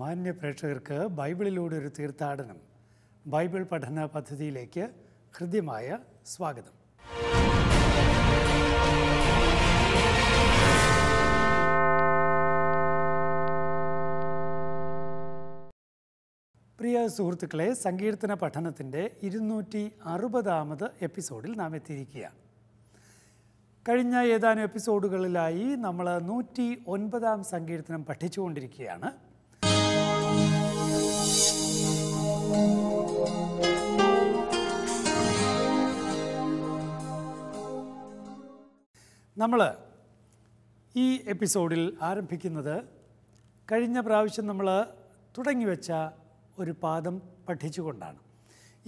മാന്യ പ്രേക്ഷകർക്ക് ബൈബിളിലൂടെ ഒരു തീർത്ഥാടനം ബൈബിൾ പഠന പദ്ധതിയിലേക്ക് ഹൃദ്യമായ സ്വാഗതം പ്രിയ സുഹൃത്തുക്കളെ സങ്കീർത്തന പഠനത്തിൻ്റെ ഇരുന്നൂറ്റി അറുപതാമത് എപ്പിസോഡിൽ നാം എത്തിയിരിക്കുകയാണ് കഴിഞ്ഞ ഏതാനും എപ്പിസോഡുകളിലായി നമ്മൾ നൂറ്റി ഒൻപതാം സങ്കീർത്തനം പഠിച്ചുകൊണ്ടിരിക്കുകയാണ് നമ്മൾ ഈ എപ്പിസോഡിൽ ആരംഭിക്കുന്നത് കഴിഞ്ഞ പ്രാവശ്യം നമ്മൾ തുടങ്ങി വെച്ച ഒരു പാദം പഠിച്ചുകൊണ്ടാണ്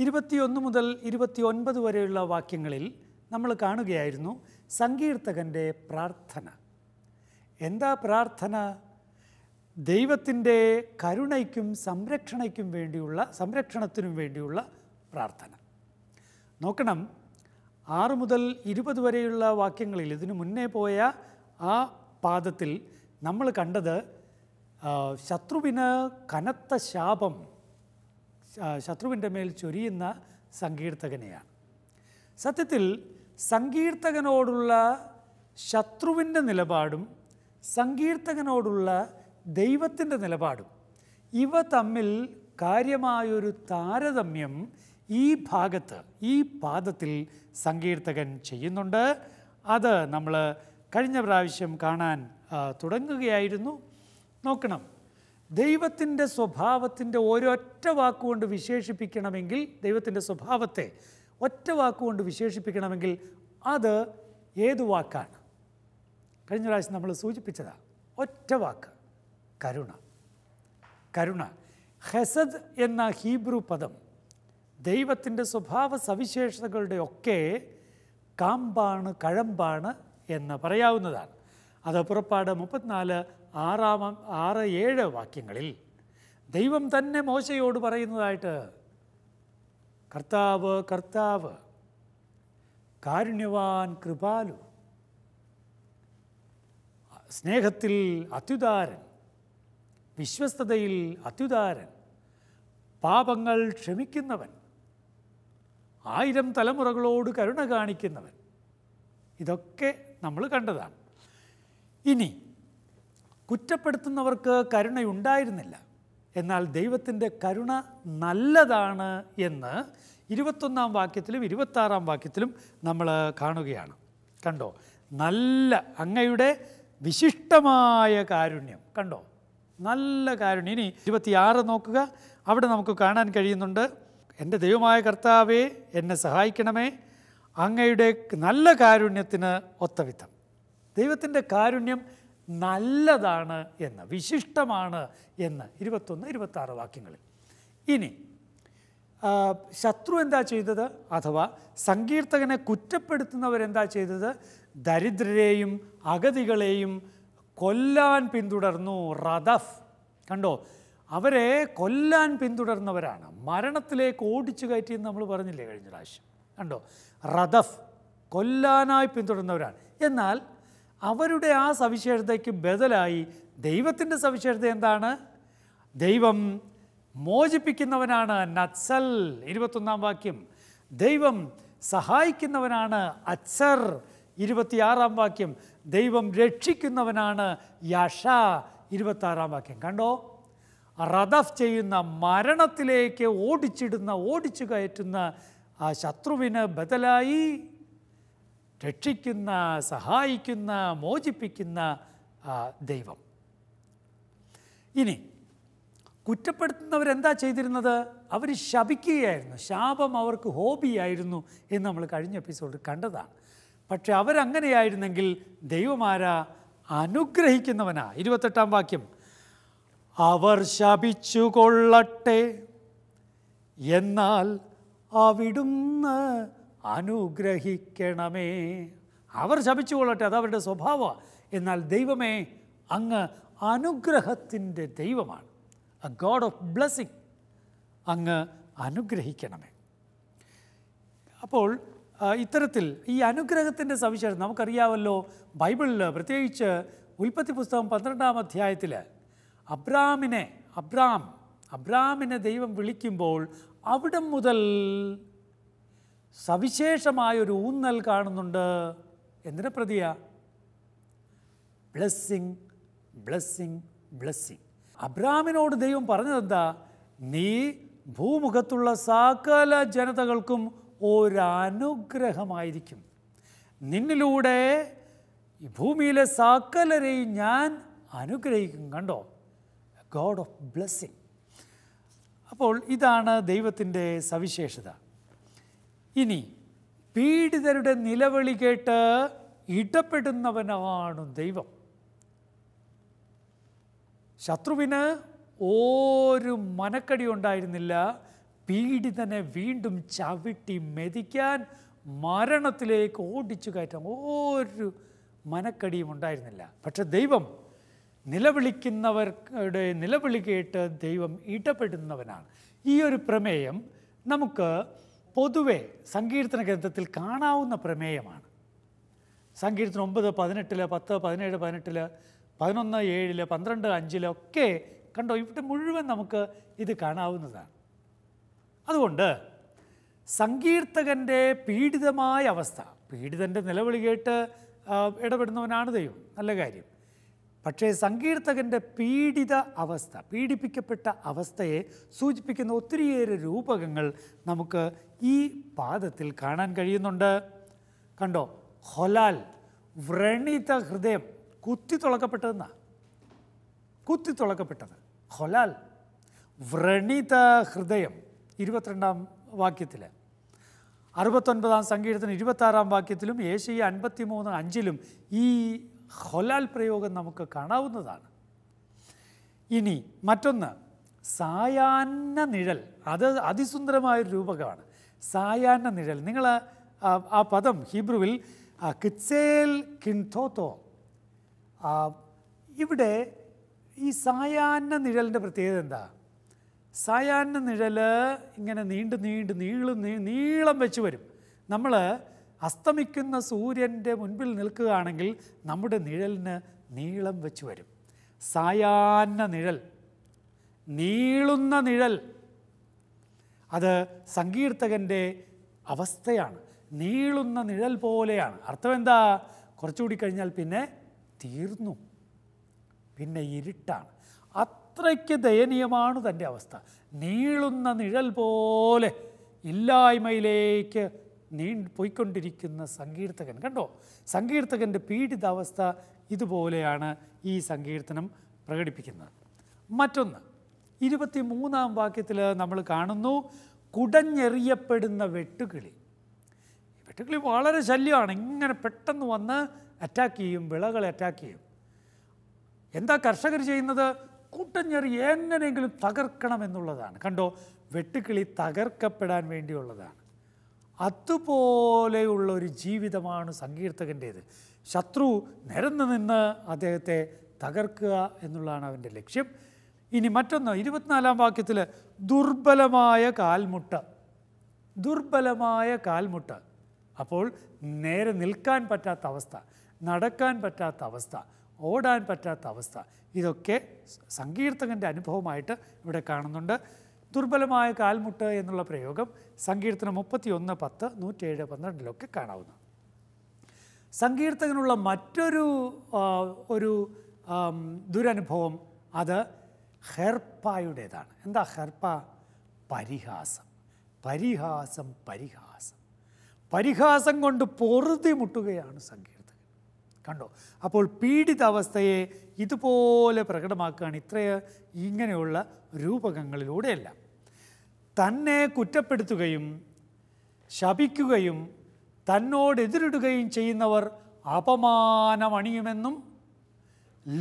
ഇരുപത്തിയൊന്ന് മുതൽ ഇരുപത്തിയൊൻപത് വരെയുള്ള വാക്യങ്ങളിൽ നമ്മൾ കാണുകയായിരുന്നു സങ്കീർത്തകൻ്റെ പ്രാർത്ഥന എന്താ പ്രാർത്ഥന ദൈവത്തിൻ്റെ കരുണയ്ക്കും സംരക്ഷണയ്ക്കും വേണ്ടിയുള്ള സംരക്ഷണത്തിനും വേണ്ടിയുള്ള പ്രാർത്ഥന നോക്കണം ആറ് മുതൽ ഇരുപത് വരെയുള്ള വാക്യങ്ങളിൽ ഇതിനു മുന്നേ പോയ ആ പാദത്തിൽ നമ്മൾ കണ്ടത് ശത്രുവിന് കനത്ത ശാപം ശത്രുവിൻ്റെ മേൽ ചൊരിയുന്ന സങ്കീർത്തകനെയാണ് സത്യത്തിൽ സങ്കീർത്തകനോടുള്ള ശത്രുവിൻ്റെ നിലപാടും സങ്കീർത്തകനോടുള്ള ദൈവത്തിൻ്റെ നിലപാടും ഇവ തമ്മിൽ കാര്യമായൊരു താരതമ്യം ഈ ഭാഗത്ത് ഈ പാദത്തിൽ സങ്കീർത്തകൻ ചെയ്യുന്നുണ്ട് അത് നമ്മൾ കഴിഞ്ഞ പ്രാവശ്യം കാണാൻ തുടങ്ങുകയായിരുന്നു നോക്കണം ദൈവത്തിൻ്റെ സ്വഭാവത്തിൻ്റെ ഒരൊറ്റ വാക്കുകൊണ്ട് വിശേഷിപ്പിക്കണമെങ്കിൽ ദൈവത്തിൻ്റെ സ്വഭാവത്തെ ഒറ്റ വാക്കുകൊണ്ട് വിശേഷിപ്പിക്കണമെങ്കിൽ അത് ഏതു വാക്കാണ് കഴിഞ്ഞ പ്രാവശ്യം നമ്മൾ സൂചിപ്പിച്ചതാണ് ഒറ്റ വാക്ക് കരുണ കരുണ ഹെസദ് എന്ന ഹീബ്രു പദം ദൈവത്തിൻ്റെ സ്വഭാവ സവിശേഷതകളുടെ ഒക്കെ കാമ്പാണ് കഴമ്പാണ് എന്ന് പറയാവുന്നതാണ് അത് പുറപ്പാട് മുപ്പത്തിനാല് ആറാമം ആറ് ഏഴ് വാക്യങ്ങളിൽ ദൈവം തന്നെ മോശയോട് പറയുന്നതായിട്ട് കർത്താവ് കർത്താവ് കാരുണ്യവാൻ കൃപാലു സ്നേഹത്തിൽ അത്യുദാരൻ വിശ്വസ്തതയിൽ അത്യുദാരൻ പാപങ്ങൾ ക്ഷമിക്കുന്നവൻ ആയിരം തലമുറകളോട് കരുണ കാണിക്കുന്നവൻ ഇതൊക്കെ നമ്മൾ കണ്ടതാണ് ഇനി കുറ്റപ്പെടുത്തുന്നവർക്ക് കരുണയുണ്ടായിരുന്നില്ല എന്നാൽ ദൈവത്തിൻ്റെ കരുണ നല്ലതാണ് എന്ന് ഇരുപത്തൊന്നാം വാക്യത്തിലും ഇരുപത്താറാം വാക്യത്തിലും നമ്മൾ കാണുകയാണ് കണ്ടോ നല്ല അങ്ങയുടെ വിശിഷ്ടമായ കാരുണ്യം കണ്ടോ നല്ല കാരുണ്യം ഇനി ഇരുപത്തിയാറ് നോക്കുക അവിടെ നമുക്ക് കാണാൻ കഴിയുന്നുണ്ട് എൻ്റെ ദൈവമായ കർത്താവേ എന്നെ സഹായിക്കണമേ അങ്ങയുടെ നല്ല കാരുണ്യത്തിന് ഒത്തവിധം ദൈവത്തിൻ്റെ കാരുണ്യം നല്ലതാണ് എന്ന് വിശിഷ്ടമാണ് എന്ന് ഇരുപത്തൊന്ന് ഇരുപത്താറ് വാക്യങ്ങളിൽ ഇനി ശത്രു എന്താ ചെയ്തത് അഥവാ സങ്കീർത്തകനെ കുറ്റപ്പെടുത്തുന്നവരെന്താ ചെയ്തത് ദരിദ്രരെയും അഗതികളെയും കൊല്ലാൻ പിന്തുടർന്നു റദഫ് കണ്ടോ അവരെ കൊല്ലാൻ പിന്തുടർന്നവരാണ് മരണത്തിലേക്ക് ഓടിച്ചു കയറ്റിയെന്ന് നമ്മൾ പറഞ്ഞില്ലേ കഴിഞ്ഞ പ്രാവശ്യം കണ്ടോ റദഫ് കൊല്ലാനായി പിന്തുടർന്നവരാണ് എന്നാൽ അവരുടെ ആ സവിശേഷതയ്ക്ക് ബദലായി ദൈവത്തിൻ്റെ സവിശേഷത എന്താണ് ദൈവം മോചിപ്പിക്കുന്നവനാണ് നത്സൽ ഇരുപത്തൊന്നാം വാക്യം ദൈവം സഹായിക്കുന്നവനാണ് അച്ചർ ഇരുപത്തിയാറാം വാക്യം ദൈവം രക്ഷിക്കുന്നവനാണ് യഷ ഇരുപത്താറാം വാക്യം കണ്ടോ റദഫ് ചെയ്യുന്ന മരണത്തിലേക്ക് ഓടിച്ചിടുന്ന ഓടിച്ചു കയറ്റുന്ന ആ ശത്രുവിന് ബദലായി രക്ഷിക്കുന്ന സഹായിക്കുന്ന മോചിപ്പിക്കുന്ന ദൈവം ഇനി കുറ്റപ്പെടുത്തുന്നവരെന്താ ചെയ്തിരുന്നത് അവർ ശപിക്കുകയായിരുന്നു ശാപം അവർക്ക് ഹോബിയായിരുന്നു എന്ന് നമ്മൾ കഴിഞ്ഞ എപ്പിസോഡിൽ കണ്ടതാണ് പക്ഷെ അവരങ്ങനെയായിരുന്നെങ്കിൽ ദൈവമാര അനുഗ്രഹിക്കുന്നവനാ ഇരുപത്തെട്ടാം വാക്യം അവർ ശപിച്ചുകൊള്ളട്ടെ എന്നാൽ അവിടുന്ന് അനുഗ്രഹിക്കണമേ അവർ ശപിച്ചുകൊള്ളട്ടെ അത് അവരുടെ സ്വഭാവമാണ് എന്നാൽ ദൈവമേ അങ്ങ് അനുഗ്രഹത്തിൻ്റെ ദൈവമാണ് എ ഗോഡ് ഓഫ് ബ്ലെസ്സിങ് അങ്ങ് അനുഗ്രഹിക്കണമേ അപ്പോൾ ഇത്തരത്തിൽ ഈ അനുഗ്രഹത്തിൻ്റെ സവിശേഷം നമുക്കറിയാമല്ലോ ബൈബിളിൽ പ്രത്യേകിച്ച് ഉൽപ്പത്തി പുസ്തകം പന്ത്രണ്ടാം അധ്യായത്തിൽ അബ്രാമിനെ അബ്രാം അബ്രാമിനെ ദൈവം വിളിക്കുമ്പോൾ അവിടെ മുതൽ സവിശേഷമായൊരു ഊന്നൽ കാണുന്നുണ്ട് എന്തിനെ പ്രതിയ ബ്ലെസ്സിങ് ബ്ലെസ്സിങ് ബ്ലെസ്സിങ് അബ്രാമിനോട് ദൈവം പറഞ്ഞതെന്താ നീ ഭൂമുഖത്തുള്ള സകല ജനതകൾക്കും ഒരനുഗ്രഹമായിരിക്കും നിന്നിലൂടെ ഈ ഭൂമിയിലെ സകലരെയും ഞാൻ അനുഗ്രഹിക്കും കണ്ടോ ഗോഡ് ഓഫ് ബ്ലെസ്സിങ് അപ്പോൾ ഇതാണ് ദൈവത്തിൻ്റെ സവിശേഷത ഇനി പീഡിതരുടെ നിലവിളി കേട്ട് ഇടപെടുന്നവനാണ് ദൈവം ശത്രുവിന് ഒരു മനക്കടി ഉണ്ടായിരുന്നില്ല പീഡിതനെ വീണ്ടും ചവിട്ടി മെതിക്കാൻ മരണത്തിലേക്ക് ഓടിച്ചു കയറ്റാൻ ഒരു മനക്കടിയും ഉണ്ടായിരുന്നില്ല പക്ഷെ ദൈവം നിലവിളിക്കുന്നവരുടെ നിലവിളി കേട്ട് ദൈവം ഇടപെടുന്നവനാണ് ഈ ഒരു പ്രമേയം നമുക്ക് പൊതുവെ സങ്കീർത്തന ഗ്രന്ഥത്തിൽ കാണാവുന്ന പ്രമേയമാണ് സങ്കീർത്തനം ഒമ്പത് പതിനെട്ടിൽ പത്ത് പതിനേഴ് പതിനെട്ടിൽ പതിനൊന്ന് ഏഴിൽ പന്ത്രണ്ട് അഞ്ചിലൊക്കെ കണ്ടോ ഇവിടെ മുഴുവൻ നമുക്ക് ഇത് കാണാവുന്നതാണ് അതുകൊണ്ട് സങ്കീർത്തകൻ്റെ പീഡിതമായ അവസ്ഥ പീഡിതൻ്റെ നിലവിളി കേട്ട് ഇടപെടുന്നവനാണ് ദൈവം നല്ല കാര്യം പക്ഷേ സങ്കീർത്തകൻ്റെ പീഡിത അവസ്ഥ പീഡിപ്പിക്കപ്പെട്ട അവസ്ഥയെ സൂചിപ്പിക്കുന്ന ഒത്തിരിയേറെ രൂപകങ്ങൾ നമുക്ക് ഈ പാദത്തിൽ കാണാൻ കഴിയുന്നുണ്ട് കണ്ടോ ഹൊലാൽ വ്രണിത ഹൃദയം കുത്തി തുളക്കപ്പെട്ടതെന്നാ കുത്തി തുളക്കപ്പെട്ടത് ഹൊലാൽ വ്രണിത ഹൃദയം ഇരുപത്തിരണ്ടാം വാക്യത്തിൽ അറുപത്തൊൻപതാം സംഗീതത്തിന് ഇരുപത്താറാം വാക്യത്തിലും ഏഷ്യ അൻപത്തി മൂന്ന് അഞ്ചിലും ഈ ഹൊലാൽ പ്രയോഗം നമുക്ക് കാണാവുന്നതാണ് ഇനി മറ്റൊന്ന് സായാഹ്ന നിഴൽ അത് അതിസുന്ദരമായൊരു രൂപകമാണ് സായാഹ്ന നിഴൽ നിങ്ങൾ ആ പദം ഹീബ്രുവിൽ കിച്ചേൽ കിൻതോത്തോ ഇവിടെ ഈ സായാഹ്ന നിഴലിൻ്റെ പ്രത്യേകത എന്താ സായാഹ്ന നിഴൽ ഇങ്ങനെ നീണ്ട് നീണ്ട് നീളും നീളം വെച്ച് വരും നമ്മൾ അസ്തമിക്കുന്ന സൂര്യൻ്റെ മുൻപിൽ നിൽക്കുകയാണെങ്കിൽ നമ്മുടെ നിഴലിന് നീളം വെച്ച് വരും സായാഹ്ന നിഴൽ നീളുന്ന നിഴൽ അത് സങ്കീർത്തകൻ്റെ അവസ്ഥയാണ് നീളുന്ന നിഴൽ പോലെയാണ് അർത്ഥം എന്താ കുറച്ചുകൂടി കഴിഞ്ഞാൽ പിന്നെ തീർന്നു പിന്നെ ഇരുട്ടാണ് അത്രയ്ക്ക് ദയനീയമാണ് തൻ്റെ അവസ്ഥ നീളുന്ന നിഴൽ പോലെ ഇല്ലായ്മയിലേക്ക് നീ പോയിക്കൊണ്ടിരിക്കുന്ന സങ്കീർത്തകൻ കണ്ടോ സങ്കീർത്തകൻ്റെ പീഡിതാവസ്ഥ ഇതുപോലെയാണ് ഈ സങ്കീർത്തനം പ്രകടിപ്പിക്കുന്നത് മറ്റൊന്ന് ഇരുപത്തി മൂന്നാം വാക്യത്തിൽ നമ്മൾ കാണുന്നു കുടഞ്ഞെറിയപ്പെടുന്ന വെട്ടുകിളി വെട്ടുകിളി വളരെ ശല്യമാണ് ഇങ്ങനെ പെട്ടെന്ന് വന്ന് അറ്റാക്ക് ചെയ്യും വിളകളെ അറ്റാക്ക് ചെയ്യും എന്താ കർഷകർ ചെയ്യുന്നത് കൂട്ടഞ്ഞെറി എങ്ങനെയെങ്കിലും തകർക്കണം എന്നുള്ളതാണ് കണ്ടോ വെട്ടുക്കിളി തകർക്കപ്പെടാൻ വേണ്ടിയുള്ളതാണ് അതുപോലെയുള്ള ഒരു ജീവിതമാണ് സങ്കീർത്തകൻ്റേത് ശത്രു നിരന്ന് നിന്ന് അദ്ദേഹത്തെ തകർക്കുക എന്നുള്ളതാണ് അവൻ്റെ ലക്ഷ്യം ഇനി മറ്റൊന്ന് ഇരുപത്തിനാലാം വാക്യത്തിൽ ദുർബലമായ കാൽമുട്ട ദുർബലമായ കാൽമുട്ട അപ്പോൾ നേരെ നിൽക്കാൻ പറ്റാത്ത അവസ്ഥ നടക്കാൻ പറ്റാത്ത അവസ്ഥ ഓടാൻ പറ്റാത്ത അവസ്ഥ ഇതൊക്കെ സങ്കീർത്തകൻ്റെ അനുഭവമായിട്ട് ഇവിടെ കാണുന്നുണ്ട് ദുർബലമായ കാൽമുട്ട് എന്നുള്ള പ്രയോഗം സങ്കീർത്തനം ഒന്ന് പത്ത് നൂറ്റേഴ് പന്ത്രണ്ടിലൊക്കെ കാണാവുന്ന സങ്കീർത്തകനുള്ള മറ്റൊരു ഒരു ദുരനുഭവം അത് ഹെർപ്പായുടേതാണ് എന്താ ഹെർപ്പ പരിഹാസം പരിഹാസം പരിഹാസം പരിഹാസം കൊണ്ട് പൊറുതി മുട്ടുകയാണ് സങ്കീർത്തകൻ കണ്ടോ അപ്പോൾ പീഡിത അവസ്ഥയെ ഇതുപോലെ പ്രകടമാക്കുകയാണ് ഇത്രയ ഇങ്ങനെയുള്ള രൂപകങ്ങളിലൂടെയെല്ലാം തന്നെ കുറ്റപ്പെടുത്തുകയും ശപിക്കുകയും തന്നോട് എതിരിടുകയും ചെയ്യുന്നവർ അപമാനമണിയുമെന്നും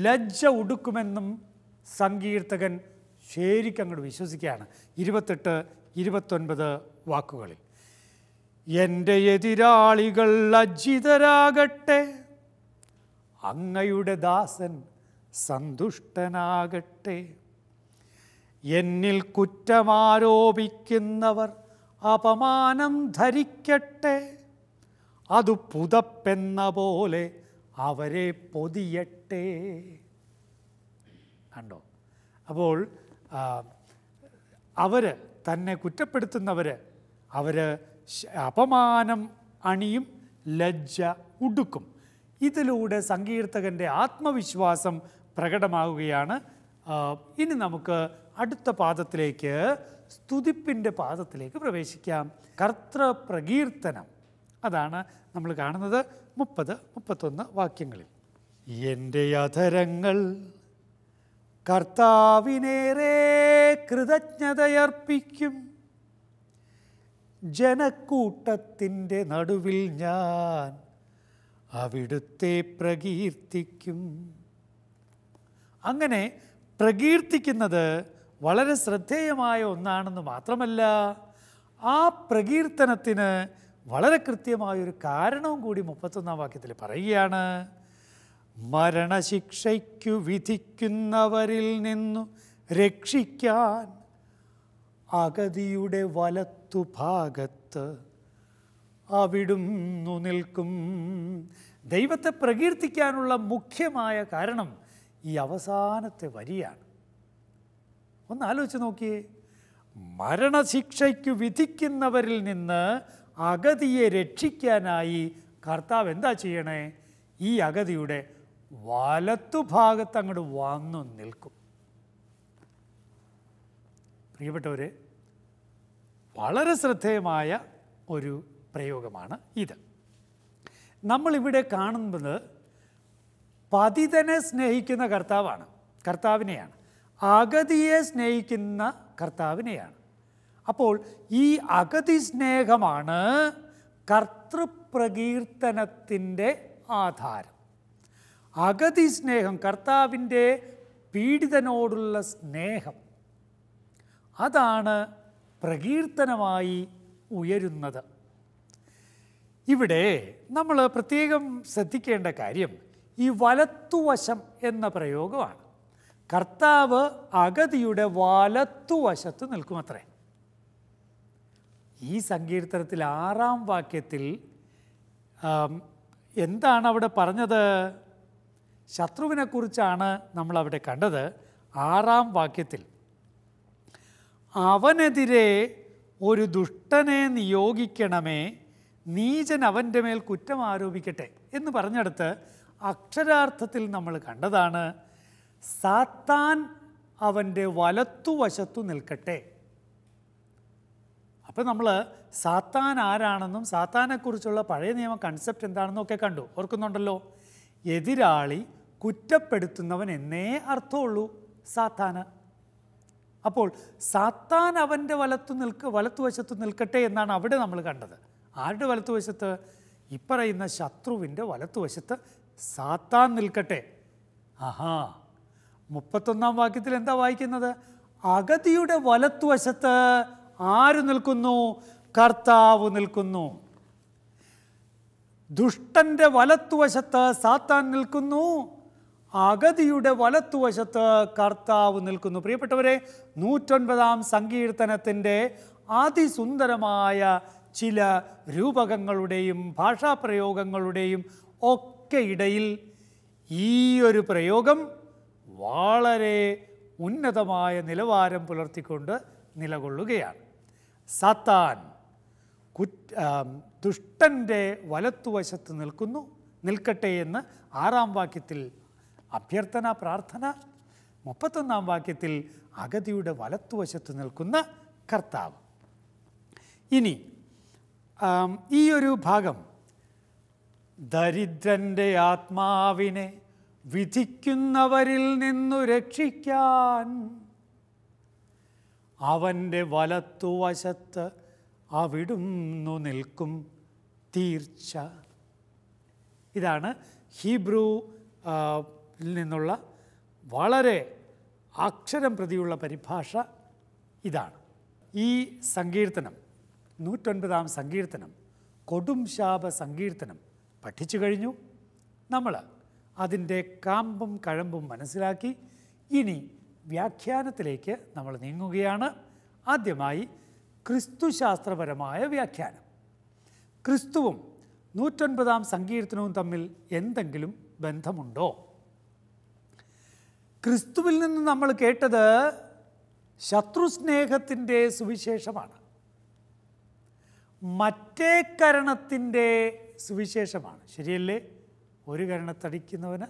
ലജ്ജ ഉടുക്കുമെന്നും സങ്കീർത്തകൻ അങ്ങോട്ട് വിശ്വസിക്കുകയാണ് ഇരുപത്തെട്ട് ഇരുപത്തൊൻപത് വാക്കുകളിൽ എൻ്റെ എതിരാളികൾ ലജ്ജിതരാകട്ടെ അങ്ങയുടെ ദാസൻ സന്തുഷ്ടനാകട്ടെ എന്നിൽ കുറ്റമാരോപിക്കുന്നവർ അപമാനം ധരിക്കട്ടെ അതു പുതപ്പെന്ന പോലെ അവരെ പൊതിയട്ടെ കണ്ടോ അപ്പോൾ അവർ തന്നെ കുറ്റപ്പെടുത്തുന്നവർ അവർ അപമാനം അണിയും ലജ്ജ ഉടുക്കും ഇതിലൂടെ സങ്കീർത്തകൻ്റെ ആത്മവിശ്വാസം പ്രകടമാകുകയാണ് ഇനി നമുക്ക് അടുത്ത പാദത്തിലേക്ക് സ്തുതിപ്പിൻ്റെ പാദത്തിലേക്ക് പ്രവേശിക്കാം കർത്തൃപ്രകീർത്തനം അതാണ് നമ്മൾ കാണുന്നത് മുപ്പത് മുപ്പത്തൊന്ന് വാക്യങ്ങളിൽ എൻ്റെ അധരങ്ങൾ കർത്താവിനേറെ കൃതജ്ഞതയർപ്പിക്കും ജനക്കൂട്ടത്തിൻ്റെ നടുവിൽ ഞാൻ അവിടുത്തെ പ്രകീർത്തിക്കും അങ്ങനെ പ്രകീർത്തിക്കുന്നത് വളരെ ശ്രദ്ധേയമായ ഒന്നാണെന്ന് മാത്രമല്ല ആ പ്രകീർത്തനത്തിന് വളരെ കൃത്യമായൊരു കാരണവും കൂടി മുപ്പത്തൊന്നാം വാക്യത്തിൽ പറയുകയാണ് മരണശിക്ഷയ്ക്കു വിധിക്കുന്നവരിൽ നിന്നു രക്ഷിക്കാൻ അഗതിയുടെ വലത്തുഭാഗത്ത് അവിടുന്നു നിൽക്കും ദൈവത്തെ പ്രകീർത്തിക്കാനുള്ള മുഖ്യമായ കാരണം ഈ അവസാനത്തെ വരിയാണ് ഒന്ന് ആലോചിച്ച് നോക്കിയേ മരണശിക്ഷയ്ക്കു വിധിക്കുന്നവരിൽ നിന്ന് അഗതിയെ രക്ഷിക്കാനായി കർത്താവ് എന്താ ചെയ്യണേ ഈ അഗതിയുടെ വലത്തുഭാഗത്ത് അങ്ങോട്ട് വന്നു നിൽക്കും പ്രിയപ്പെട്ടവർ വളരെ ശ്രദ്ധേയമായ ഒരു പ്രയോഗമാണ് ഇത് നമ്മളിവിടെ കാണുന്നത് പതിതനെ സ്നേഹിക്കുന്ന കർത്താവാണ് കർത്താവിനെയാണ് അഗതിയെ സ്നേഹിക്കുന്ന കർത്താവിനെയാണ് അപ്പോൾ ഈ അഗതി സ്നേഹമാണ് കർത്തൃപ്രകീർത്തനത്തിൻ്റെ ആധാരം അഗതി സ്നേഹം കർത്താവിൻ്റെ പീഡിതനോടുള്ള സ്നേഹം അതാണ് പ്രകീർത്തനമായി ഉയരുന്നത് ഇവിടെ നമ്മൾ പ്രത്യേകം ശ്രദ്ധിക്കേണ്ട കാര്യം ഈ വലത്തുവശം എന്ന പ്രയോഗമാണ് കർത്താവ് അഗതിയുടെ വലത്തുവശത്ത് അത്രേ ഈ സങ്കീർത്തനത്തിൽ ആറാം വാക്യത്തിൽ എന്താണ് അവിടെ പറഞ്ഞത് ശത്രുവിനെക്കുറിച്ചാണ് നമ്മൾ അവിടെ കണ്ടത് ആറാം വാക്യത്തിൽ അവനെതിരെ ഒരു ദുഷ്ടനെ നിയോഗിക്കണമേ നീചൻ അവൻ്റെ മേൽ കുറ്റം ആരോപിക്കട്ടെ എന്ന് പറഞ്ഞെടുത്ത് അക്ഷരാർത്ഥത്തിൽ നമ്മൾ കണ്ടതാണ് സാത്താൻ അവൻ്റെ വലത്തുവശത്തു നിൽക്കട്ടെ അപ്പോൾ നമ്മൾ സാത്താൻ ആരാണെന്നും സാത്താനെക്കുറിച്ചുള്ള പഴയ നിയമ കൺസെപ്റ്റ് എന്താണെന്നും ഒക്കെ കണ്ടു ഓർക്കുന്നുണ്ടല്ലോ എതിരാളി കുറ്റപ്പെടുത്തുന്നവൻ എന്നേ അർത്ഥമുള്ളൂ സാത്താന് അപ്പോൾ സാത്താൻ അവൻ്റെ വലത്തു നിൽക്ക വലത്തുവശത്ത് നിൽക്കട്ടെ എന്നാണ് അവിടെ നമ്മൾ കണ്ടത് ആരുടെ വലത്തുവശത്ത് ഇപ്പറയുന്ന ശത്രുവിൻ്റെ വലത്തുവശത്ത് സാത്താൻ നിൽക്കട്ടെ ആഹാ മുപ്പത്തൊന്നാം വാക്യത്തിൽ എന്താ വായിക്കുന്നത് അഗതിയുടെ വലത്തുവശത്ത് ആര് നിൽക്കുന്നു കർത്താവ് നിൽക്കുന്നു ദുഷ്ടന്റെ വലത്തുവശത്ത് സാത്താൻ നിൽക്കുന്നു അഗതിയുടെ വലത്തുവശത്ത് കർത്താവ് നിൽക്കുന്നു പ്രിയപ്പെട്ടവരെ നൂറ്റൊൻപതാം സങ്കീർത്തനത്തിൻ്റെ അതിസുന്ദരമായ ചില രൂപകങ്ങളുടെയും ഭാഷാപ്രയോഗങ്ങളുടെയും ഒക്കെ ഇടയിൽ ഈ ഒരു പ്രയോഗം വളരെ ഉന്നതമായ നിലവാരം പുലർത്തിക്കൊണ്ട് നിലകൊള്ളുകയാണ് സാത്താൻ കുറ്റ ദുഷ്ടൻ്റെ വലത്തുവശത്ത് നിൽക്കുന്നു നിൽക്കട്ടെ എന്ന് ആറാം വാക്യത്തിൽ അഭ്യർത്ഥന പ്രാർത്ഥന മുപ്പത്തൊന്നാം വാക്യത്തിൽ അഗതിയുടെ വലത്തുവശത്ത് നിൽക്കുന്ന കർത്താവ് ഇനി ഈ ഒരു ഭാഗം ദരിദ്രൻ്റെ ആത്മാവിനെ വിധിക്കുന്നവരിൽ നിന്നു രക്ഷിക്കാൻ അവൻ്റെ വലത്തുവശത്ത് അവിടുന്നു നിൽക്കും തീർച്ച ഇതാണ് ഹീബ്രൂ നിന്നുള്ള വളരെ അക്ഷരം പ്രതിയുള്ള പരിഭാഷ ഇതാണ് ഈ സങ്കീർത്തനം നൂറ്റൊൻപതാം സങ്കീർത്തനം കൊടും ശാപ സങ്കീർത്തനം പഠിച്ചു കഴിഞ്ഞു നമ്മൾ അതിൻ്റെ കാമ്പും കഴമ്പും മനസ്സിലാക്കി ഇനി വ്യാഖ്യാനത്തിലേക്ക് നമ്മൾ നീങ്ങുകയാണ് ആദ്യമായി ക്രിസ്തുശാസ്ത്രപരമായ വ്യാഖ്യാനം ക്രിസ്തുവും നൂറ്റൊൻപതാം സങ്കീർത്തനവും തമ്മിൽ എന്തെങ്കിലും ബന്ധമുണ്ടോ ക്രിസ്തുവിൽ നിന്ന് നമ്മൾ കേട്ടത് ശത്രുസ്നേഹത്തിൻ്റെ സുവിശേഷമാണ് മറ്റേ കരണത്തിൻ്റെ സുവിശേഷമാണ് ശരിയല്ലേ ഒരു കരണത്തടിക്കുന്നവന്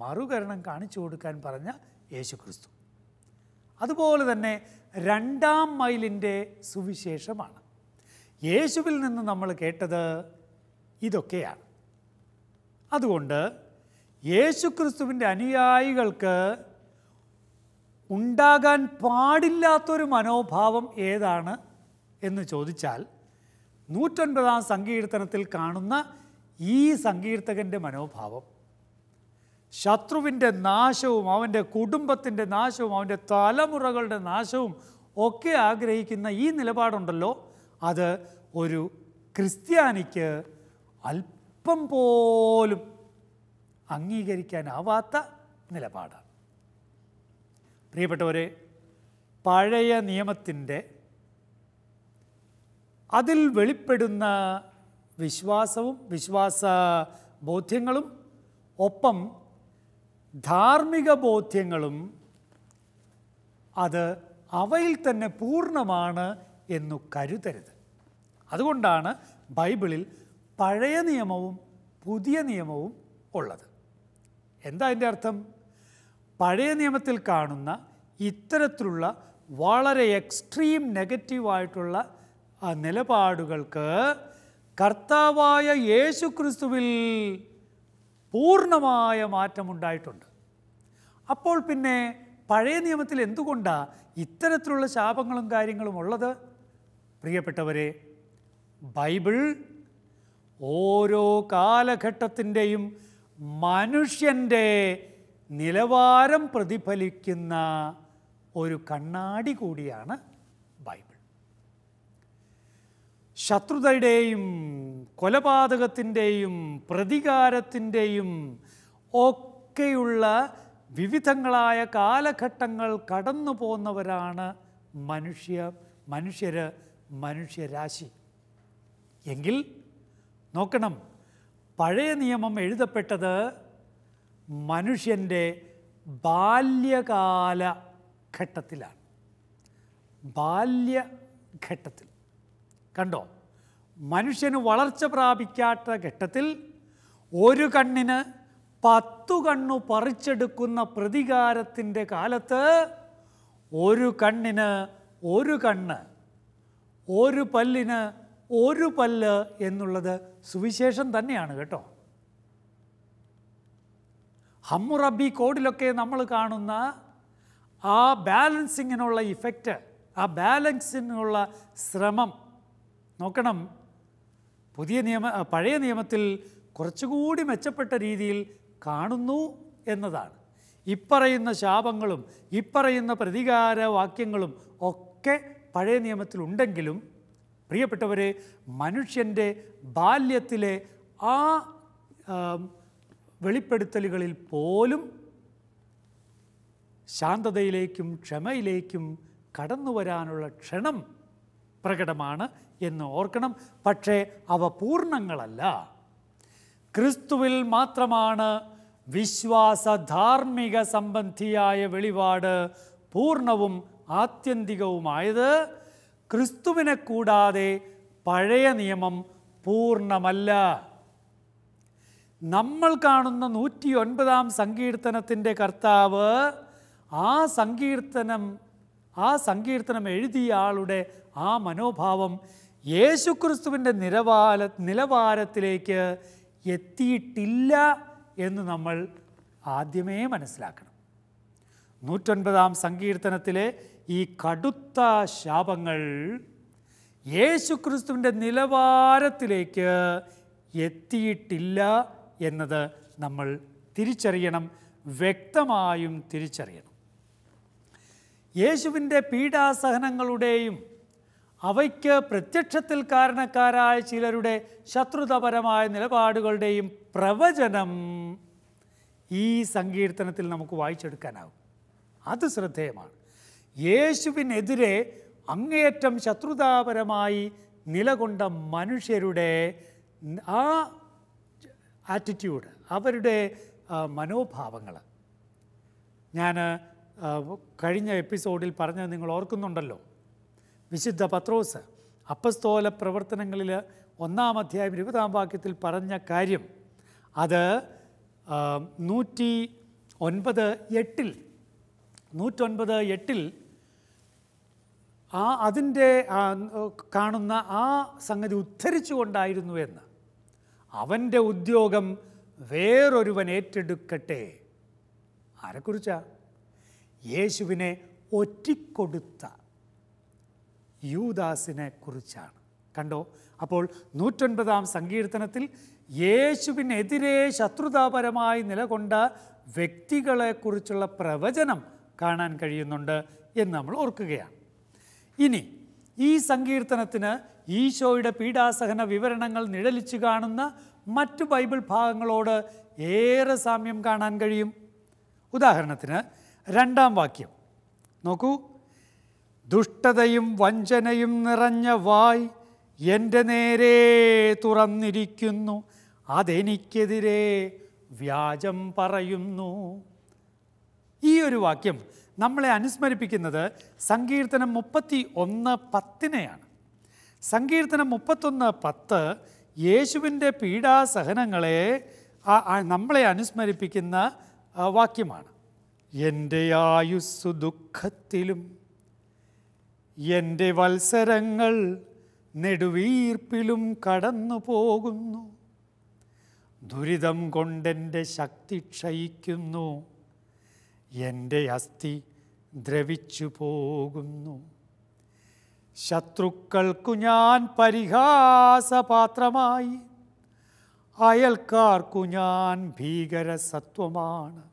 മറുകരണം കാണിച്ചു കൊടുക്കാൻ പറഞ്ഞ യേശു ക്രിസ്തു അതുപോലെ തന്നെ രണ്ടാം മൈലിൻ്റെ സുവിശേഷമാണ് യേശുവിൽ നിന്ന് നമ്മൾ കേട്ടത് ഇതൊക്കെയാണ് അതുകൊണ്ട് യേശു ക്രിസ്തുവിൻ്റെ അനുയായികൾക്ക് ഉണ്ടാകാൻ പാടില്ലാത്തൊരു മനോഭാവം ഏതാണ് എന്ന് ചോദിച്ചാൽ നൂറ്റൊൻപതാം സങ്കീർത്തനത്തിൽ കാണുന്ന ഈ സങ്കീർത്തകൻ്റെ മനോഭാവം ശത്രുവിൻ്റെ നാശവും അവൻ്റെ കുടുംബത്തിൻ്റെ നാശവും അവൻ്റെ തലമുറകളുടെ നാശവും ഒക്കെ ആഗ്രഹിക്കുന്ന ഈ നിലപാടുണ്ടല്ലോ അത് ഒരു ക്രിസ്ത്യാനിക്ക് അല്പം പോലും അംഗീകരിക്കാനാവാത്ത നിലപാടാണ് പ്രിയപ്പെട്ടവരെ പഴയ നിയമത്തിൻ്റെ അതിൽ വെളിപ്പെടുന്ന വിശ്വാസവും വിശ്വാസ ബോധ്യങ്ങളും ഒപ്പം ധാർമ്മിക ബോധ്യങ്ങളും അത് അവയിൽ തന്നെ പൂർണ്ണമാണ് എന്നു കരുതരുത് അതുകൊണ്ടാണ് ബൈബിളിൽ പഴയ നിയമവും പുതിയ നിയമവും ഉള്ളത് എന്താ അതിൻ്റെ അർത്ഥം പഴയ നിയമത്തിൽ കാണുന്ന ഇത്തരത്തിലുള്ള വളരെ എക്സ്ട്രീം നെഗറ്റീവായിട്ടുള്ള നിലപാടുകൾക്ക് കർത്താവായ യേശു ക്രിസ്തുവിൽ പൂർണ്ണമായ മാറ്റമുണ്ടായിട്ടുണ്ട് അപ്പോൾ പിന്നെ പഴയ നിയമത്തിൽ എന്തുകൊണ്ടാണ് ഇത്തരത്തിലുള്ള ശാപങ്ങളും കാര്യങ്ങളും ഉള്ളത് പ്രിയപ്പെട്ടവരെ ബൈബിൾ ഓരോ കാലഘട്ടത്തിൻ്റെയും മനുഷ്യൻ്റെ നിലവാരം പ്രതിഫലിക്കുന്ന ഒരു കണ്ണാടി കൂടിയാണ് ബൈബിൾ ശത്രുതയുടെയും കൊലപാതകത്തിൻ്റെയും പ്രതികാരത്തിൻ്റെയും ഒക്കെയുള്ള വിവിധങ്ങളായ കാലഘട്ടങ്ങൾ കടന്നു പോകുന്നവരാണ് മനുഷ്യ മനുഷ്യര് മനുഷ്യരാശി എങ്കിൽ നോക്കണം പഴയ നിയമം എഴുതപ്പെട്ടത് മനുഷ്യൻ്റെ ബാല്യകാല ഘട്ടത്തിലാണ് ബാല്യഘട്ടത്തിൽ കണ്ടോ മനുഷ്യന് വളർച്ച പ്രാപിക്കാത്ത ഘട്ടത്തിൽ ഒരു കണ്ണിന് പത്തു കണ്ണു പറിച്ചെടുക്കുന്ന പ്രതികാരത്തിൻ്റെ കാലത്ത് ഒരു കണ്ണിന് ഒരു കണ്ണ് ഒരു പല്ലിന് ഒരു പല്ല് എന്നുള്ളത് സുവിശേഷം തന്നെയാണ് കേട്ടോ ഹമ്മുറബി കോഡിലൊക്കെ നമ്മൾ കാണുന്ന ആ ബാലൻസിങ്ങിനുള്ള ഇഫക്റ്റ് ആ ബാലൻസിനുള്ള ശ്രമം നോക്കണം പുതിയ നിയമ പഴയ നിയമത്തിൽ കുറച്ചുകൂടി മെച്ചപ്പെട്ട രീതിയിൽ കാണുന്നു എന്നതാണ് ഇപ്പറയുന്ന ശാപങ്ങളും ഇപ്പറയുന്ന പ്രതികാരവാക്യങ്ങളും ഒക്കെ പഴയ നിയമത്തിലുണ്ടെങ്കിലും പ്രിയപ്പെട്ടവരെ മനുഷ്യൻ്റെ ബാല്യത്തിലെ ആ വെളിപ്പെടുത്തലുകളിൽ പോലും ശാന്തതയിലേക്കും ക്ഷമയിലേക്കും കടന്നു വരാനുള്ള ക്ഷണം പ്രകടമാണ് എന്ന് ഓർക്കണം പക്ഷേ അവ പൂർണ്ണങ്ങളല്ല ക്രിസ്തുവിൽ മാത്രമാണ് വിശ്വാസ ധാർമ്മിക സംബന്ധിയായ വെളിപാട് പൂർണ്ണവും ആത്യന്തികവുമായത് ക്രിസ്തുവിനെ കൂടാതെ പഴയ നിയമം പൂർണ്ണമല്ല നമ്മൾ കാണുന്ന നൂറ്റി ഒൻപതാം സങ്കീർത്തനത്തിൻ്റെ കർത്താവ് ആ സങ്കീർത്തനം ആ സങ്കീർത്തനം എഴുതിയ ആളുടെ ആ മനോഭാവം യേശുക്രിസ്തുവിൻ്റെ നിലവാര നിലവാരത്തിലേക്ക് എത്തിയിട്ടില്ല എന്ന് നമ്മൾ ആദ്യമേ മനസ്സിലാക്കണം നൂറ്റൊൻപതാം സങ്കീർത്തനത്തിലെ ഈ കടുത്ത ശാപങ്ങൾ യേശുക്രിസ്തുവിൻ്റെ നിലവാരത്തിലേക്ക് എത്തിയിട്ടില്ല എന്നത് നമ്മൾ തിരിച്ചറിയണം വ്യക്തമായും തിരിച്ചറിയണം യേശുവിൻ്റെ പീഡാസഹനങ്ങളുടെയും അവയ്ക്ക് പ്രത്യക്ഷത്തിൽ കാരണക്കാരായ ചിലരുടെ ശത്രുതപരമായ നിലപാടുകളുടെയും പ്രവചനം ഈ സങ്കീർത്തനത്തിൽ നമുക്ക് വായിച്ചെടുക്കാനാവും അത് ശ്രദ്ധേയമാണ് യേശുവിനെതിരെ അങ്ങേയറ്റം ശത്രുതാപരമായി നിലകൊണ്ട മനുഷ്യരുടെ ആ ആറ്റിറ്റ്യൂഡ് അവരുടെ മനോഭാവങ്ങൾ ഞാൻ കഴിഞ്ഞ എപ്പിസോഡിൽ പറഞ്ഞത് നിങ്ങൾ ഓർക്കുന്നുണ്ടല്ലോ വിശുദ്ധ പത്രോസ് അപ്പസ്തോല പ്രവർത്തനങ്ങളിൽ ഒന്നാം അധ്യായം ഇരുപതാം വാക്യത്തിൽ പറഞ്ഞ കാര്യം അത് നൂറ്റി ഒൻപത് എട്ടിൽ നൂറ്റൊൻപത് എട്ടിൽ ആ അതിൻ്റെ കാണുന്ന ആ സംഗതി കൊണ്ടായിരുന്നു എന്ന് അവൻ്റെ ഉദ്യോഗം വേറൊരുവൻ ഏറ്റെടുക്കട്ടെ ആരെക്കുറിച്ചാ യേശുവിനെ ഒറ്റിക്കൊടുത്ത യൂദാസിനെ കുറിച്ചാണ് കണ്ടോ അപ്പോൾ നൂറ്റൊൻപതാം സങ്കീർത്തനത്തിൽ യേശുവിനെതിരെ ശത്രുതാപരമായി നിലകൊണ്ട വ്യക്തികളെക്കുറിച്ചുള്ള പ്രവചനം കാണാൻ കഴിയുന്നുണ്ട് എന്ന് നമ്മൾ ഓർക്കുകയാണ് ഇനി ഈ സങ്കീർത്തനത്തിന് ഈശോയുടെ പീഡാസഹന വിവരണങ്ങൾ നിഴലിച്ചു കാണുന്ന മറ്റു ബൈബിൾ ഭാഗങ്ങളോട് ഏറെ സാമ്യം കാണാൻ കഴിയും ഉദാഹരണത്തിന് രണ്ടാം വാക്യം നോക്കൂ ദുഷ്ടതയും വഞ്ചനയും നിറഞ്ഞ വായ് എൻ്റെ നേരെ തുറന്നിരിക്കുന്നു അതെനിക്കെതിരെ വ്യാജം പറയുന്നു ഈ ഒരു വാക്യം നമ്മളെ അനുസ്മരിപ്പിക്കുന്നത് സങ്കീർത്തനം മുപ്പത്തി ഒന്ന് പത്തിനെയാണ് സങ്കീർത്തനം മുപ്പത്തൊന്ന് പത്ത് യേശുവിൻ്റെ പീഡാസഹനങ്ങളെ നമ്മളെ അനുസ്മരിപ്പിക്കുന്ന വാക്യമാണ് എൻ്റെ ആയുസ്സു ദുഃഖത്തിലും എൻ്റെ വത്സരങ്ങൾ നെടുവീർപ്പിലും കടന്നു പോകുന്നു ദുരിതം കൊണ്ടെൻ്റെ ശക്തി ക്ഷയിക്കുന്നു എൻ്റെ അസ്ഥി ദ്രവിച്ചു പോകുന്നു ശത്രുക്കൾക്കു ഞാൻ പരിഹാസപാത്രമായി അയൽക്കാർക്കു ഞാൻ ഭീകരസത്വമാണ്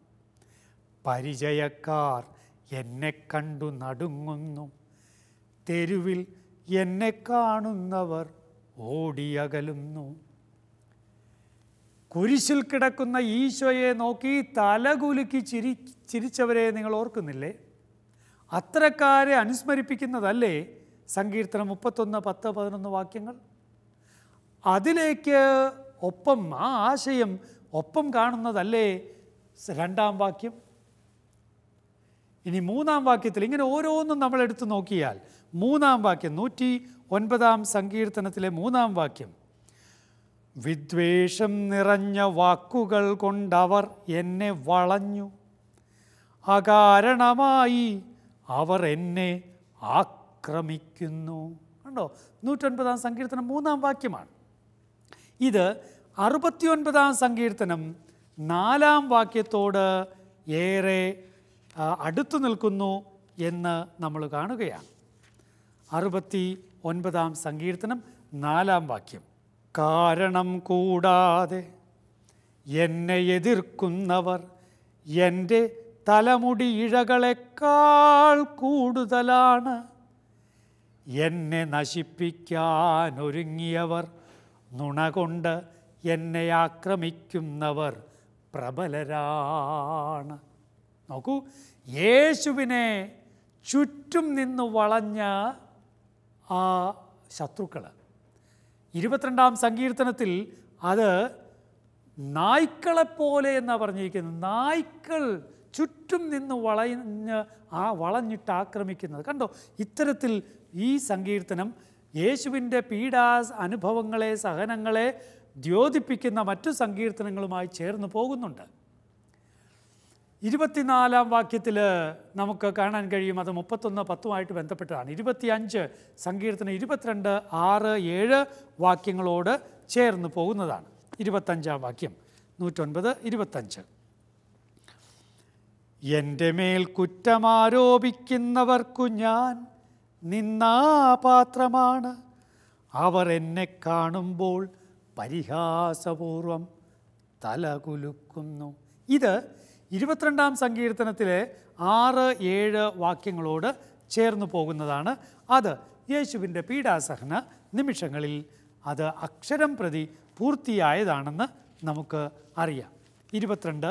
പരിചയക്കാർ എന്നെ കണ്ടു നടുങ്ങുന്നു തെരുവിൽ എന്നെ കാണുന്നവർ ഓടിയകലുന്നു കുരിശിൽ കിടക്കുന്ന ഈശോയെ നോക്കി തലകുലുക്കി ചിരി ചിരിച്ചവരെ നിങ്ങൾ ഓർക്കുന്നില്ലേ അത്തരക്കാരെ അനുസ്മരിപ്പിക്കുന്നതല്ലേ സങ്കീർത്തനം മുപ്പത്തൊന്ന് പത്ത് പതിനൊന്ന് വാക്യങ്ങൾ അതിലേക്ക് ഒപ്പം ആ ആശയം ഒപ്പം കാണുന്നതല്ലേ രണ്ടാം വാക്യം ഇനി മൂന്നാം വാക്യത്തിൽ ഇങ്ങനെ ഓരോന്നും നമ്മൾ എടുത്ത് നോക്കിയാൽ മൂന്നാം വാക്യം നൂറ്റി ഒൻപതാം സങ്കീർത്തനത്തിലെ മൂന്നാം വാക്യം വിദ്വേഷം നിറഞ്ഞ വാക്കുകൾ കൊണ്ടവർ എന്നെ വളഞ്ഞു അകാരണമായി അവർ എന്നെ ആക്രമിക്കുന്നു കണ്ടോ നൂറ്റൊൻപതാം സങ്കീർത്തനം മൂന്നാം വാക്യമാണ് ഇത് അറുപത്തിയൊൻപതാം സങ്കീർത്തനം നാലാം വാക്യത്തോട് ഏറെ അടുത്തു നിൽക്കുന്നു എന്ന് നമ്മൾ കാണുകയാണ് അറുപത്തി ഒൻപതാം സങ്കീർത്തനം നാലാം വാക്യം കാരണം കൂടാതെ എന്നെ എതിർക്കുന്നവർ എൻ്റെ തലമുടി ഇഴകളെക്കാൾ കൂടുതലാണ് എന്നെ നശിപ്പിക്കാൻ ഒരുങ്ങിയവർ നുണ കൊണ്ട് എന്നെ ആക്രമിക്കുന്നവർ പ്രബലരാണ് നോക്കൂ യേശുവിനെ ചുറ്റും നിന്ന് വളഞ്ഞ ആ ശത്രുക്കൾ ഇരുപത്തിരണ്ടാം സങ്കീർത്തനത്തിൽ അത് നായ്ക്കളെപ്പോലെ എന്നാണ് പറഞ്ഞിരിക്കുന്നത് നായ്ക്കൾ ചുറ്റും നിന്ന് വളഞ്ഞ് ആ വളഞ്ഞിട്ട് ആക്രമിക്കുന്നത് കണ്ടോ ഇത്തരത്തിൽ ഈ സങ്കീർത്തനം യേശുവിൻ്റെ പീഡാ അനുഭവങ്ങളെ സഹനങ്ങളെ ദ്യോതിപ്പിക്കുന്ന മറ്റു സങ്കീർത്തനങ്ങളുമായി ചേർന്ന് പോകുന്നുണ്ട് ഇരുപത്തിനാലാം വാക്യത്തിൽ നമുക്ക് കാണാൻ കഴിയും അത് മുപ്പത്തൊന്ന് പത്തുമായിട്ട് ബന്ധപ്പെട്ടതാണ് അഞ്ച് സങ്കീർത്തനം ഇരുപത്തിരണ്ട് ആറ് ഏഴ് വാക്യങ്ങളോട് ചേർന്ന് പോകുന്നതാണ് ഇരുപത്തഞ്ചാം വാക്യം നൂറ്റൊൻപത് ഇരുപത്തഞ്ച് എൻ്റെ മേൽ കുറ്റമാരോപിക്കുന്നവർക്കു ഞാൻ നിന്നാപാത്രമാണ് അവർ എന്നെ കാണുമ്പോൾ പരിഹാസപൂർവം തലകുലുക്കുന്നു ഇത് ഇരുപത്തിരണ്ടാം സങ്കീർത്തനത്തിലെ ആറ് ഏഴ് വാക്യങ്ങളോട് ചേർന്നു പോകുന്നതാണ് അത് യേശുവിൻ്റെ പീഡാസഹന നിമിഷങ്ങളിൽ അത് അക്ഷരം പ്രതി പൂർത്തിയായതാണെന്ന് നമുക്ക് അറിയാം ഇരുപത്തിരണ്ട്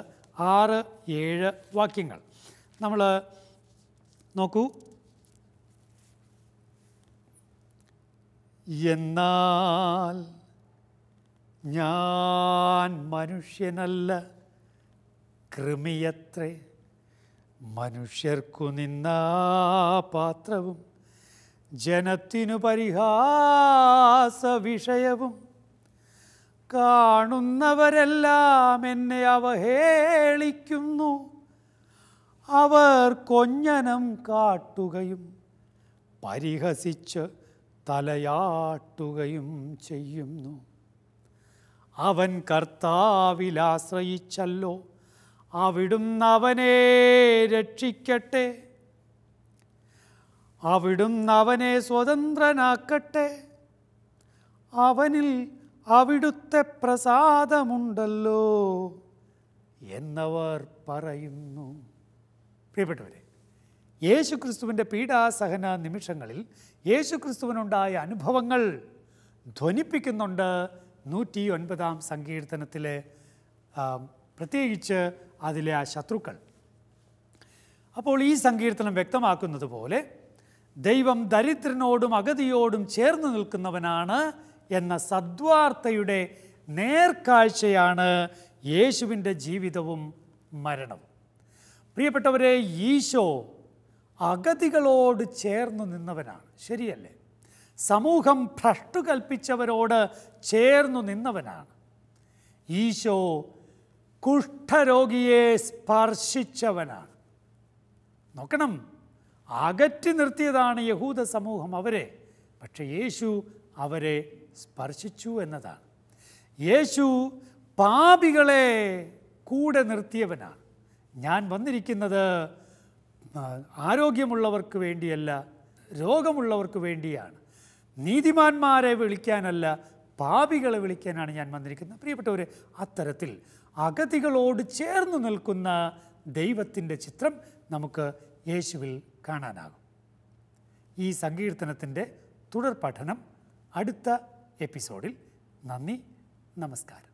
ആറ് ഏഴ് വാക്യങ്ങൾ നമ്മൾ നോക്കൂ എന്നാൽ ഞാൻ മനുഷ്യനല്ല കൃമിയത്രേ മനുഷ്യർക്കു നിന്നാ പാത്രവും ജനത്തിനു പരിഹാസ വിഷയവും കാണുന്നവരെല്ലാം എന്നെ അവഹേളിക്കുന്നു അവർ കൊഞ്ഞനം കാട്ടുകയും പരിഹസിച്ച് തലയാട്ടുകയും ചെയ്യുന്നു അവൻ കർത്താവിലാശ്രയിച്ചല്ലോ അവനെ രക്ഷിക്കട്ടെ അവനെ സ്വതന്ത്രനാക്കട്ടെ അവനിൽ അവിടുത്തെ പ്രസാദമുണ്ടല്ലോ എന്നവർ പറയുന്നു പ്രിയപ്പെട്ടവരെ യേശുക്രിസ്തുവിൻ്റെ പീഡാസഹന നിമിഷങ്ങളിൽ യേശുക്രിസ്തുവിനുണ്ടായ അനുഭവങ്ങൾ ധ്വനിപ്പിക്കുന്നുണ്ട് നൂറ്റി ഒൻപതാം സങ്കീർത്തനത്തിലെ പ്രത്യേകിച്ച് അതിലെ ആ ശത്രുക്കൾ അപ്പോൾ ഈ സങ്കീർത്തനം വ്യക്തമാക്കുന്നത് പോലെ ദൈവം ദരിദ്രനോടും അഗതിയോടും ചേർന്ന് നിൽക്കുന്നവനാണ് എന്ന സദ്വാർത്തയുടെ നേർക്കാഴ്ചയാണ് യേശുവിൻ്റെ ജീവിതവും മരണവും പ്രിയപ്പെട്ടവരെ ഈശോ അഗതികളോട് ചേർന്ന് നിന്നവനാണ് ശരിയല്ലേ സമൂഹം ഭ്രഷ്ടു കൽപ്പിച്ചവരോട് ചേർന്നു നിന്നവനാണ് ഈശോ കുഷ്ഠരോഗിയെ സ്പർശിച്ചവനാണ് നോക്കണം അകറ്റി നിർത്തിയതാണ് യഹൂദ സമൂഹം അവരെ പക്ഷേ യേശു അവരെ സ്പർശിച്ചു എന്നതാണ് യേശു പാപികളെ കൂടെ നിർത്തിയവനാണ് ഞാൻ വന്നിരിക്കുന്നത് ആരോഗ്യമുള്ളവർക്ക് വേണ്ടിയല്ല രോഗമുള്ളവർക്ക് വേണ്ടിയാണ് നീതിമാന്മാരെ വിളിക്കാനല്ല പാപികളെ വിളിക്കാനാണ് ഞാൻ വന്നിരിക്കുന്നത് പ്രിയപ്പെട്ടവർ അത്തരത്തിൽ അഗതികളോട് ചേർന്ന് നിൽക്കുന്ന ദൈവത്തിൻ്റെ ചിത്രം നമുക്ക് യേശുവിൽ കാണാനാകും ഈ സങ്കീർത്തനത്തിൻ്റെ തുടർ പഠനം അടുത്ത എപ്പിസോഡിൽ നന്ദി നമസ്കാരം